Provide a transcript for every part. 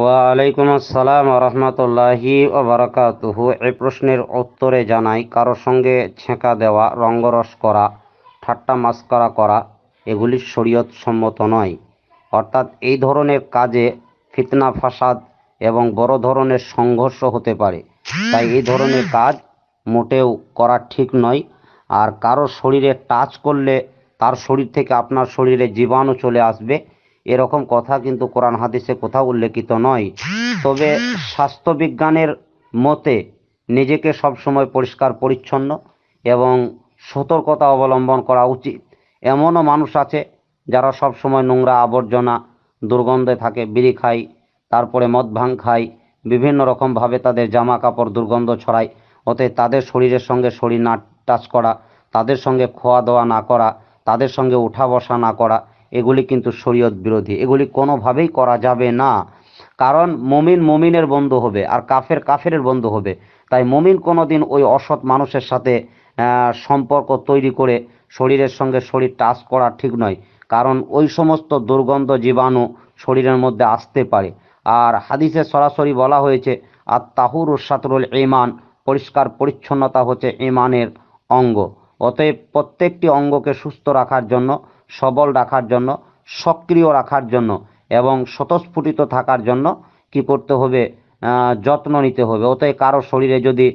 ওয়ালাইকুম আসসালাম রহমতুল্লাহি ওবরাকাতুহু এই প্রশ্নের উত্তরে জানাই কারো সঙ্গে ছেঁকা দেওয়া রঙ্গরস করা ঠাট্টা মাস্করা করা এগুলি শরীয়ত সম্মত নয় অর্থাৎ এই ধরনের কাজে ফিতনা ফাসাদ এবং বড় ধরনের সংঘর্ষ হতে পারে তাই এই ধরনের কাজ মোটেও করা ঠিক নয় আর কারো শরীরে টাচ করলে তার শরীর থেকে আপনার শরীরে জীবাণু চলে আসবে এরকম কথা কিন্তু কোরআন হাদিসে কোথাও উল্লেখিত নয় তবে স্বাস্থ্যবিজ্ঞানের মতে নিজেকে সবসময় পরিষ্কার পরিচ্ছন্ন এবং সতর্কতা অবলম্বন করা উচিত এমনও মানুষ আছে যারা সবসময় নোংরা আবর্জনা দুর্গন্ধে থাকে বিড়ি খায় তারপরে মদ ভাং খায় বিভিন্ন রকমভাবে তাদের জামা কাপড় দুর্গন্ধ ছড়ায় অতএব তাদের শরীরের সঙ্গে শরীর না টাচ করা তাদের সঙ্গে খোয়া দাওয়া না করা তাদের সঙ্গে উঠা বসা না করা এগুলি কিন্তু শরীয়ত বিরোধী এগুলি কোনোভাবেই করা যাবে না কারণ মমিন মমিনের বন্ধু হবে আর কাফের কাফের বন্ধু হবে তাই মমিন কোনোদিন ওই অসৎ মানুষের সাথে সম্পর্ক তৈরি করে শরীরের সঙ্গে শরীর টাচ করা ঠিক নয় কারণ ওই সমস্ত দুর্গন্ধ জীবাণু শরীরের মধ্যে আসতে পারে আর হাদিসে সরাসরি বলা হয়েছে আর তাহুর সাতরুল ইমান পরিষ্কার পরিচ্ছন্নতা হচ্ছে ইমানের অঙ্গ অতএব প্রত্যেকটি অঙ্গকে সুস্থ রাখার জন্য সবল রাখার জন্য সক্রিয় রাখার জন্য এবং স্বতঃস্ফুটিত থাকার জন্য কি করতে হবে যত্ন নিতে হবে অতএব কারো শরীরে যদি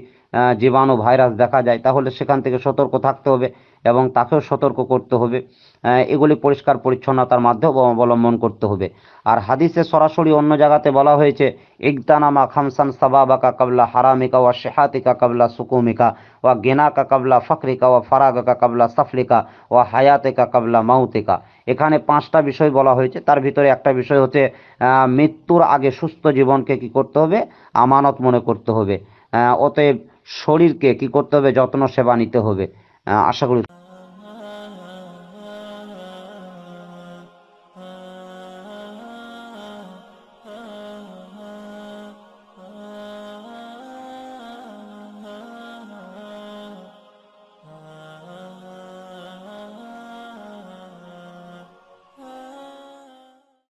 জীবাণু ভাইরাস দেখা যায় তাহলে সেখান থেকে সতর্ক থাকতে হবে এবং তাকেও সতর্ক করতে হবে এগুলি পরিষ্কার পরিচ্ছন্নতার মাধ্যমে অবলম্বন করতে হবে আর হাদিসে সরাসরি অন্য জায়গাতে বলা হয়েছে ইকদানামা খামসান সাবাবাকা কাবলা হারামিকা ওয়া শেহাতিকা কাবলা সুকুমিকা ওয়া গেনাকা কাবলা ফাকরিকা ওয়া ফারাগাকা কাবলা সাফলিকা ওয়া হায়াতেকা কাবলা মাউতিকা এখানে পাঁচটা বিষয় বলা হয়েছে তার ভিতরে একটা বিষয় হচ্ছে মৃত্যুর আগে সুস্থ জীবনকে কি করতে হবে আমানত মনে করতে হবে অতএব শরীরকে কি করতে হবে যত্ন সেবা নিতে হবে আশা করি